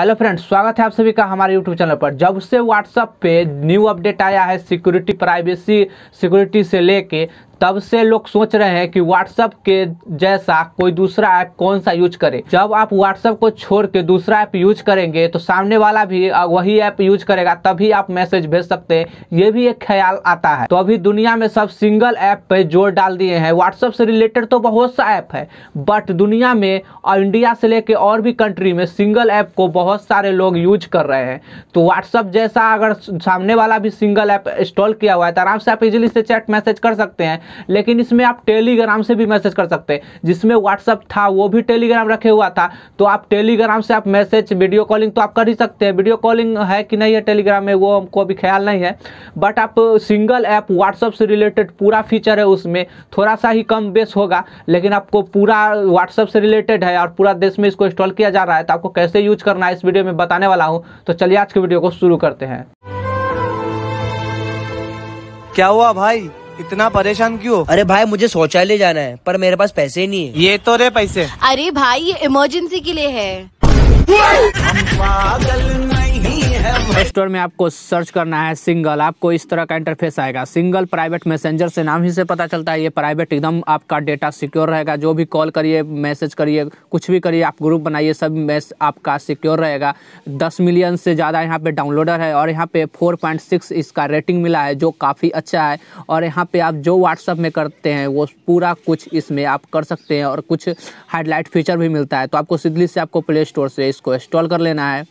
hello friends स्वागत है आप सभी का हमारे यूट्यूब चैनल पर जब से व्हाट्सअप पे न्यू अपडेट आया है सिक्योरिटी प्राइवेसी सिक्योरिटी से लेके तब से लोग सोच रहे हैं कि व्हाट्सएप के जैसा कोई दूसरा ऐप कौन सा यूज करे जब आप व्हाट्सअप को छोड़ के दूसरा ऐप यूज करेंगे तो सामने वाला भी वही ऐप यूज करेगा तभी आप मैसेज भेज सकते हैं ये भी एक ख्याल आता है तो अभी दुनिया में सब सिंगल ऐप पे जोर डाल दिए हैं व्हाट्सएप से रिलेटेड तो बहुत सा ऐप है बट दुनिया में और इंडिया से लेके और भी कंट्री में सिंगल ऐप को बहुत सारे लोग यूज कर रहे हैं तो व्हाट्सअप जैसा अगर सामने वाला भी सिंगल ऐप इंस्टॉल किया हुआ है तो आराम से आप इजिली से चैट मैसेज कर सकते हैं लेकिन इसमें आप टेलीग्राम से भी मैसेज कर सकते हैं जिसमें व्हाट्सअप था वो भी टेलीग्राम रखे हुआ था तो आप टेलीग्राम से आप मैसेज वीडियो कॉलिंग तो आप कर ही सकते हैं वीडियो कॉलिंग है कि नहीं है टेलीग्राम में वो हमको अभी ख्याल नहीं है बट आप सिंगल ऐप व्हाट्सअप से रिलेटेड पूरा फीचर है उसमें थोड़ा सा ही कम बेस होगा लेकिन आपको पूरा व्हाट्सअप से रिलेटेड है और पूरा देश में इसको इंस्टॉल किया जा रहा है तो आपको कैसे यूज करना है इस वीडियो में बताने वाला हूँ तो चलिए आज के वीडियो को शुरू करते हैं क्या हुआ भाई इतना परेशान क्यों अरे भाई मुझे शौचालय जाना है पर मेरे पास पैसे नहीं है ये तो रे पैसे अरे भाई ये इमरजेंसी के लिए है प्ले स्टोर में आपको सर्च करना है सिंगल आपको इस तरह का इंटरफेस आएगा सिंगल प्राइवेट मैसेंजर से नाम ही से पता चलता है ये प्राइवेट एकदम आपका डेटा सिक्योर रहेगा जो भी कॉल करिए मैसेज करिए कुछ भी करिए आप ग्रुप बनाइए सब मैस आपका सिक्योर रहेगा दस मिलियन से ज़्यादा यहाँ पे डाउनलोडर है और यहाँ पे फोर पॉइंट सिक्स इसका रेटिंग मिला है जो काफ़ी अच्छा है और यहाँ पर आप जो व्हाट्सअप में करते हैं वो पूरा कुछ इसमें आप कर सकते हैं और कुछ हाइडलाइट फीचर भी मिलता है तो आपको सीधली से आपको प्ले स्टोर से इसको इंस्टॉल कर लेना है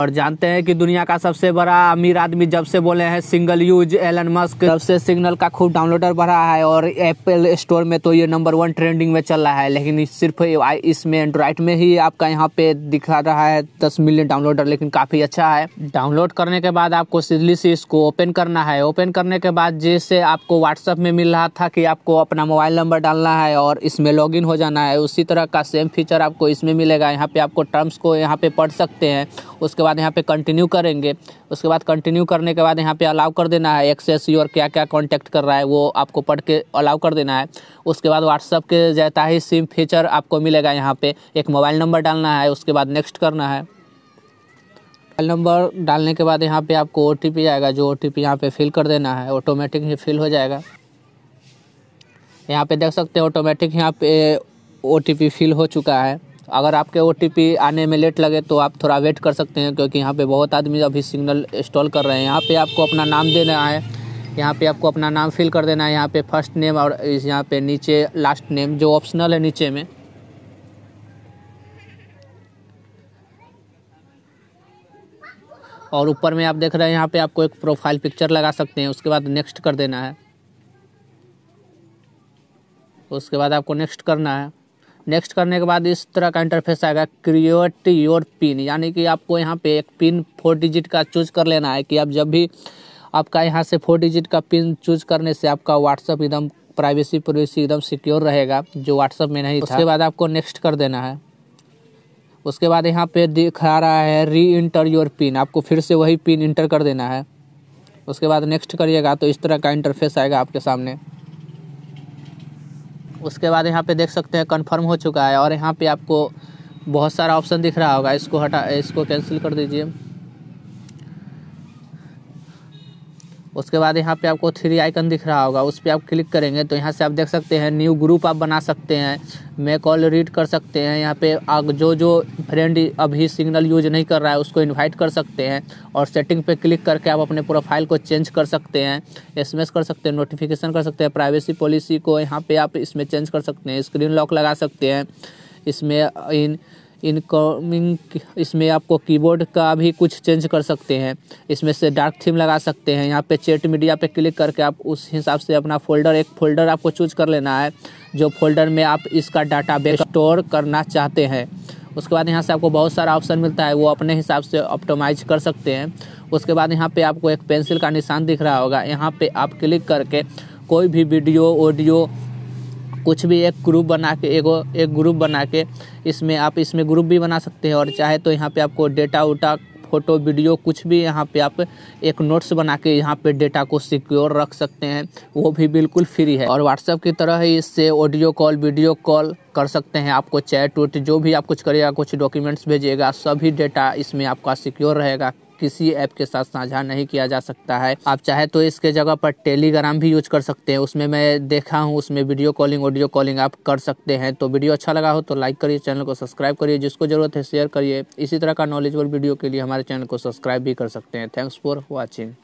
और जानते हैं कि दुनिया का सबसे बड़ा अमीर आदमी जब से बोले हैं सिंगल यूज एलन मस्क तब से सिग्नल का खूब डाउनलोडर बढ़ा है और एप्पल स्टोर में तो ये नंबर वन ट्रेंडिंग में चल रहा है लेकिन सिर्फ इसमें एंड्रॉयड में ही आपका यहाँ पे दिखा रहा है दस मिलियन डाउनलोडर लेकिन काफ़ी अच्छा है डाउनलोड करने के बाद आपको सीधली से इसको ओपन करना है ओपन करने के बाद जैसे आपको व्हाट्सअप में मिल रहा था कि आपको अपना मोबाइल नंबर डालना है और इसमें लॉग हो जाना है उसी तरह का सेम फीचर आपको इसमें मिलेगा यहाँ पे आपको टर्म्स को यहाँ पे पढ़ सकते हैं उसके बाद बाद यहाँ पे कंटिन्यू करेंगे उसके बाद कंटिन्यू करने के बाद यहाँ पे अलाउ कर देना है एक्सेस योर क्या क्या कांटेक्ट कर रहा है वो आपको पढ़ के अलाउ कर देना है उसके बाद व्हाट्सअप के जैता ही सिम फीचर आपको मिलेगा यहाँ पर एक मोबाइल नंबर डालना है उसके बाद नेक्स्ट करना है मोबाइल नंबर डालने के बाद यहाँ पर आपको ओ आएगा जो ओ टी पी फिल कर देना है ऑटोमेटिक ही फिल हो जाएगा यहाँ पे देख सकते हैं ऑटोमेटिक यहाँ पे ओ फिल हो चुका है अगर आपके ओ आने में लेट लगे तो आप थोड़ा वेट कर सकते हैं क्योंकि यहाँ पे बहुत आदमी अभी सिग्नल इंस्टॉल कर रहे हैं यहाँ पे आपको अपना नाम देना है यहाँ पे आपको अपना नाम फिल कर देना है यहाँ पे फर्स्ट नेम और इस यहाँ पे नीचे लास्ट नेम जो ऑप्शनल है नीचे में और ऊपर में आप देख रहे हैं यहाँ पे आपको एक प्रोफाइल पिक्चर लगा सकते हैं उसके बाद नेक्स्ट कर देना है उसके बाद आपको नेक्स्ट करना है नेक्स्ट करने के बाद इस तरह का इंटरफेस आएगा क्रिएट योर पिन यानी कि आपको यहाँ पे एक पिन फोर डिजिट का चूज कर लेना है कि आप जब भी आपका यहाँ से फोर डिजिट का पिन चूज करने से आपका व्हाट्सअप एकदम प्राइवेसी प्राइवेसी एकदम सिक्योर रहेगा जो व्हाट्सअप में नहीं था उसके बाद आपको नेक्स्ट कर देना है उसके बाद यहाँ पे दिखा रहा है री इंटर योर पिन आपको फिर से वही पिन इंटर कर देना है उसके बाद नेक्स्ट करिएगा तो इस तरह का इंटरफेस आएगा आपके सामने उसके बाद यहाँ पे देख सकते हैं कंफर्म हो चुका है और यहाँ पे आपको बहुत सारा ऑप्शन दिख रहा होगा इसको हटा इसको कैंसिल कर दीजिए उसके बाद यहाँ पे आपको थ्री आइकन दिख रहा होगा उस पर आप क्लिक करेंगे तो यहाँ से आप देख सकते हैं न्यू ग्रुप आप बना सकते हैं मे कॉल रीड कर सकते हैं यहाँ पे आप जो जो फ्रेंड अभी सिग्नल यूज नहीं कर रहा है उसको इनवाइट कर सकते हैं और सेटिंग पे क्लिक करके आप अपने प्रोफाइल को चेंज कर सकते हैं एसएमएस कर सकते हैं नोटिफिकेशन कर सकते हैं प्राइवेसी पॉलिसी को यहाँ पर आप इसमें चेंज कर सकते हैं स्क्रीन लॉक लगा सकते हैं इसमें इन इनकमिंग इसमें आपको कीबोर्ड का भी कुछ चेंज कर सकते हैं इसमें से डार्क थीम लगा सकते हैं यहाँ पे चेट मीडिया पे क्लिक करके आप उस हिसाब से अपना फोल्डर एक फोल्डर आपको चूज कर लेना है जो फोल्डर में आप इसका डाटा बेस स्टोर करना चाहते हैं उसके बाद यहाँ से आपको बहुत सारा ऑप्शन मिलता है वो अपने हिसाब से ऑप्टोमाइज कर सकते हैं उसके बाद यहाँ पर आपको एक पेंसिल का निशान दिख रहा होगा यहाँ पर आप क्लिक करके कोई भी वीडियो ऑडियो कुछ भी एक ग्रुप बना के एगो एक ग्रुप बना के इसमें आप इसमें ग्रुप भी बना सकते हैं और चाहे तो यहाँ पे आपको डेटा उटा फोटो वीडियो कुछ भी यहाँ पे आप एक नोट्स बना के यहाँ पे डेटा को सिक्योर रख सकते हैं वो भी बिल्कुल फ्री है और व्हाट्सएप की तरह ही इससे ऑडियो कॉल वीडियो कॉल कर सकते हैं आपको चैट वोट जो भी आप कुछ करिएगा कुछ डॉक्यूमेंट्स भेजिएगा सभी डेटा इसमें आपका सिक्योर रहेगा किसी ऐप के साथ साझा नहीं किया जा सकता है आप चाहे तो इसके जगह पर टेलीग्राम भी यूज कर सकते हैं उसमें मैं देखा हूँ उसमें वीडियो कॉलिंग ऑडियो कॉलिंग आप कर सकते हैं तो वीडियो अच्छा लगा हो तो लाइक करिए चैनल को सब्सक्राइब करिए जिसको जरूरत है शेयर करिए इसी तरह का नॉलेजबल वीडियो के लिए हमारे चैनल को सब्सक्राइब भी कर सकते हैं थैंक्स फॉर वॉचिंग